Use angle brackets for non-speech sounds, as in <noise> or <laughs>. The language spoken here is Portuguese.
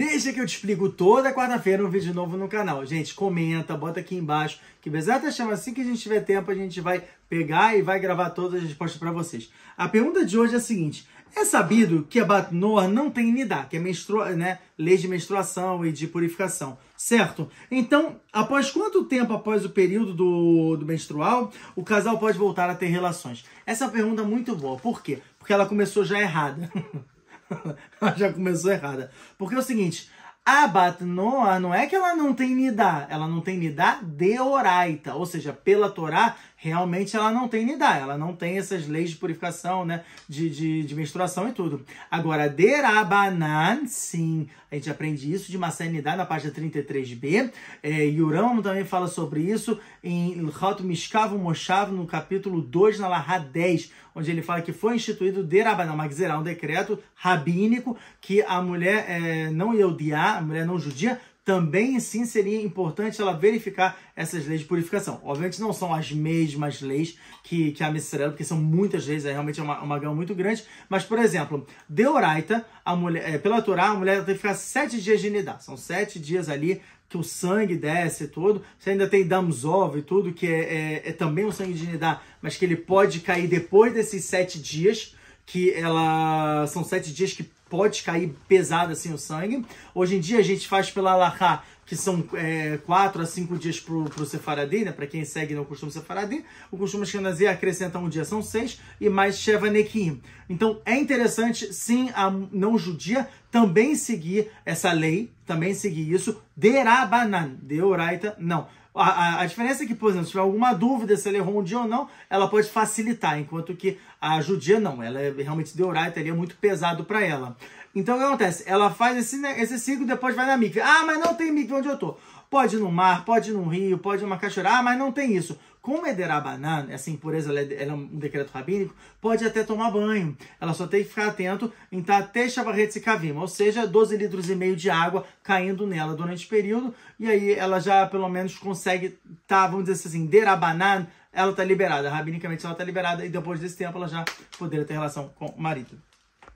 Deixa que eu te explico toda quarta-feira um vídeo novo no canal. Gente, comenta, bota aqui embaixo, que Bezerra tá chama assim que a gente tiver tempo, a gente vai pegar e vai gravar todas as respostas para vocês. A pergunta de hoje é a seguinte: é sabido que a Batnoa não tem Nidá, que é menstrua, né, lei de menstruação e de purificação, certo? Então, após quanto tempo após o período do, do menstrual, o casal pode voltar a ter relações? Essa é uma pergunta muito boa. Por quê? Porque ela começou já errada. <laughs> <laughs> já começou errada. Porque é o seguinte, a Batnoa não é que ela não tem Nidá, ela não tem Nidá de Oraita, ou seja, pela Torá, realmente ela não tem Nidá, ela não tem essas leis de purificação, né, de, de, de menstruação e tudo. Agora, Derabanan, sim, a gente aprende isso de Masé Nidá na página 33b, é, Yuram também fala sobre isso em Rot Mishkav Moshav, no capítulo 2, na Laha 10, onde ele fala que foi instituído Derabanam um decreto rabínico que a mulher é, não odiar, a mulher não judia, também sim seria importante ela verificar essas leis de purificação. Obviamente não são as mesmas leis que, que a Mitzrayel, porque são muitas leis, é realmente uma, uma gama muito grande. Mas, por exemplo, Deoraita, a mulher, é, pela Torá, a mulher tem que ficar sete dias de nidá. São sete dias ali que o sangue desce todo. Você ainda tem Damzov e tudo, que é, é, é também um sangue de Nidá, mas que ele pode cair depois desses sete dias que ela são sete dias que pode cair pesado assim o sangue. Hoje em dia a gente faz pela Alaha, que são é, quatro a cinco dias pro, pro Sefaradi, né? Pra quem segue no né, costume Sefaradi, o costume Ashkenazi acrescenta um dia, são seis, e mais Shevanekim. Então é interessante, sim, a não judia também seguir essa lei, também seguir isso. Derabanan, de Oraita, não. A, a, a, diferença é que, por exemplo, se tiver alguma dúvida se ela errou um dia ou não, ela pode facilitar, enquanto que a judia não. Ela é realmente de orar e teria muito pesado para ela. Então, o que acontece? Ela faz esse, né, esse ciclo e depois vai na mikve. Ah, mas não tem mikve onde eu tô. Pode ir no mar, pode ir no rio, pode ir numa cachoeira, ah, mas não tem isso. Como é derabanan, essa é impureza é ela é um decreto rabínico, pode até tomar banho. Ela só tem que ficar atento em Tatecha tá Barretsi Kavima, ou seja, 12 litros e meio de água caindo nela durante o período, e aí ela já pelo menos consegue, tá, vamos dizer assim, derabanan, ela está liberada, rabinicamente ela está liberada, e depois desse tempo ela já poderia ter relação com o marido.